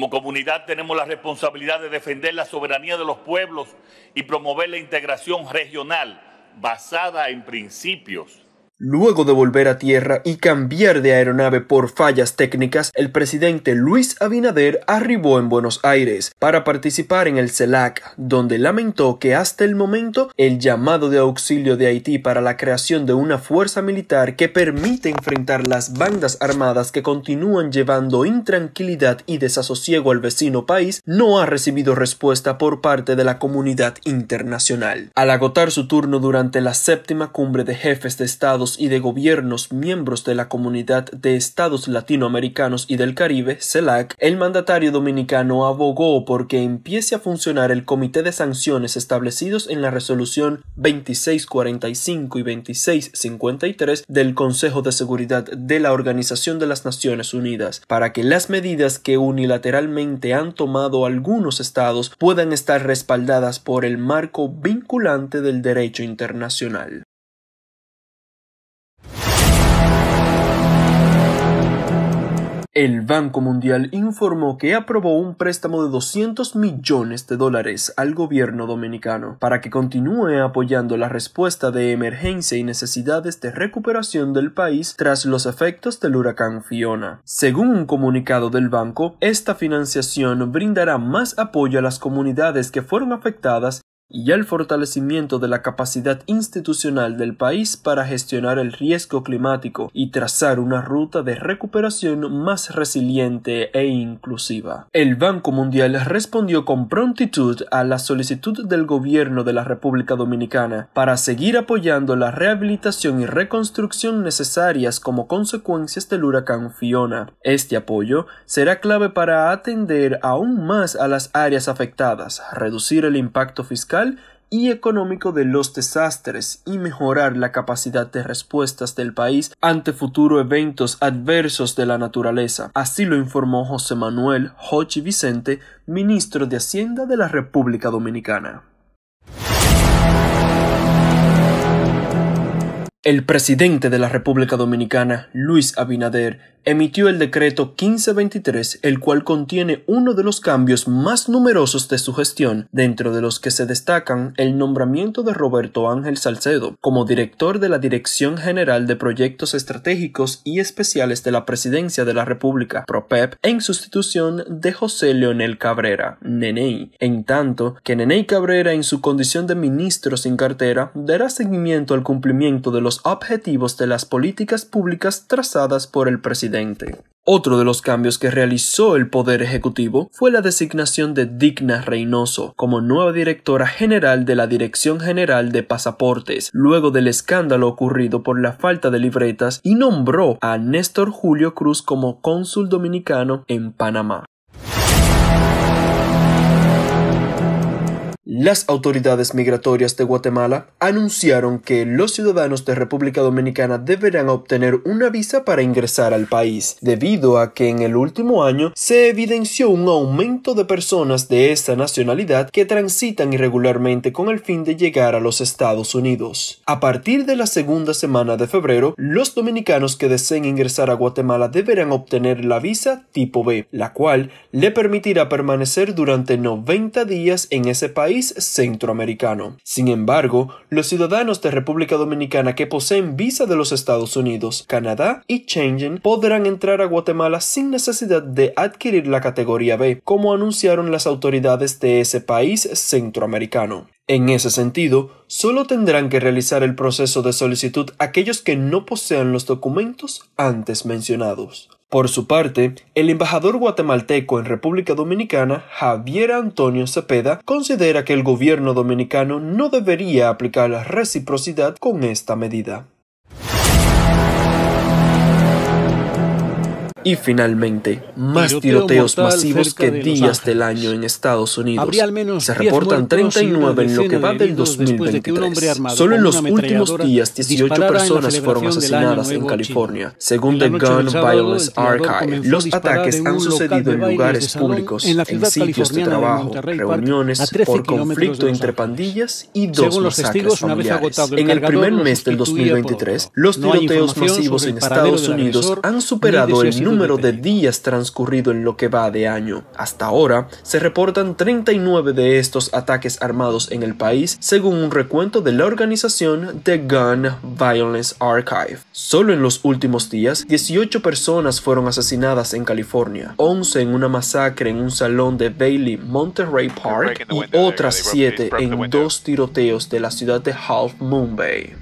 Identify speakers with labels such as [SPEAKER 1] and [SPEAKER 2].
[SPEAKER 1] Como comunidad tenemos la responsabilidad de defender la soberanía de los pueblos y promover la integración regional basada en principios Luego de volver a tierra y cambiar de aeronave por fallas técnicas, el presidente Luis Abinader arribó en Buenos Aires para participar en el CELAC, donde lamentó que hasta el momento el llamado de auxilio de Haití para la creación de una fuerza militar que permite enfrentar las bandas armadas que continúan llevando intranquilidad y desasosiego al vecino país no ha recibido respuesta por parte de la comunidad internacional. Al agotar su turno durante la séptima cumbre de jefes de Estados y de gobiernos miembros de la Comunidad de Estados Latinoamericanos y del Caribe, CELAC, el mandatario dominicano abogó por que empiece a funcionar el Comité de Sanciones establecidos en la resolución 2645 y 2653 del Consejo de Seguridad de la Organización de las Naciones Unidas, para que las medidas que unilateralmente han tomado algunos estados puedan estar respaldadas por el marco vinculante del derecho internacional. El Banco Mundial informó que aprobó un préstamo de 200 millones de dólares al gobierno dominicano para que continúe apoyando la respuesta de emergencia y necesidades de recuperación del país tras los efectos del huracán Fiona. Según un comunicado del banco, esta financiación brindará más apoyo a las comunidades que fueron afectadas y al fortalecimiento de la capacidad institucional del país para gestionar el riesgo climático y trazar una ruta de recuperación más resiliente e inclusiva. El Banco Mundial respondió con prontitud a la solicitud del gobierno de la República Dominicana para seguir apoyando la rehabilitación y reconstrucción necesarias como consecuencias del huracán Fiona. Este apoyo será clave para atender aún más a las áreas afectadas, reducir el impacto fiscal y económico de los desastres y mejorar la capacidad de respuestas del país ante futuros eventos adversos de la naturaleza. Así lo informó José Manuel Hochi Vicente, ministro de Hacienda de la República Dominicana. El presidente de la República Dominicana, Luis Abinader, emitió el decreto 1523, el cual contiene uno de los cambios más numerosos de su gestión, dentro de los que se destacan el nombramiento de Roberto Ángel Salcedo como director de la Dirección General de Proyectos Estratégicos y Especiales de la Presidencia de la República, PROPEP, en sustitución de José Leonel Cabrera, NENEI. en tanto que NENEI Cabrera en su condición de ministro sin cartera dará seguimiento al cumplimiento de los objetivos de las políticas públicas trazadas por el presidente otro de los cambios que realizó el Poder Ejecutivo fue la designación de Digna Reynoso como nueva directora general de la Dirección General de Pasaportes, luego del escándalo ocurrido por la falta de libretas, y nombró a Néstor Julio Cruz como cónsul dominicano en Panamá. Las autoridades migratorias de Guatemala anunciaron que los ciudadanos de República Dominicana deberán obtener una visa para ingresar al país, debido a que en el último año se evidenció un aumento de personas de esa nacionalidad que transitan irregularmente con el fin de llegar a los Estados Unidos. A partir de la segunda semana de febrero, los dominicanos que deseen ingresar a Guatemala deberán obtener la visa tipo B, la cual le permitirá permanecer durante 90 días en ese país centroamericano. Sin embargo, los ciudadanos de República Dominicana que poseen visa de los Estados Unidos, Canadá y Schengen podrán entrar a Guatemala sin necesidad de adquirir la categoría B, como anunciaron las autoridades de ese país centroamericano. En ese sentido, solo tendrán que realizar el proceso de solicitud aquellos que no posean los documentos antes mencionados. Por su parte, el embajador guatemalteco en República Dominicana, Javier Antonio Cepeda, considera que el gobierno dominicano no debería aplicar la reciprocidad con esta medida. Y finalmente, más tiroteos masivos que días del año en Estados Unidos. Se reportan 39 en lo que va del 2023. Solo en los últimos días, 18 personas fueron asesinadas en California. Según The Gun Violence Archive, los ataques han sucedido en lugares públicos, en, sitios de trabajo, reuniones, por conflicto entre pandillas y dos masacres familiares. En el primer mes del 2023, los tiroteos masivos en Estados Unidos han superado el número número de este días transcurrido en lo que va de año. Hasta ahora, se reportan 39 de estos ataques armados en el país, según un recuento de la organización The Gun Violence Archive. Solo en los últimos días, 18 personas fueron asesinadas en California, 11 en una masacre en un salón de Bailey Monterey Park y otras 7 en dos tiroteos de la ciudad de Half Moon Bay.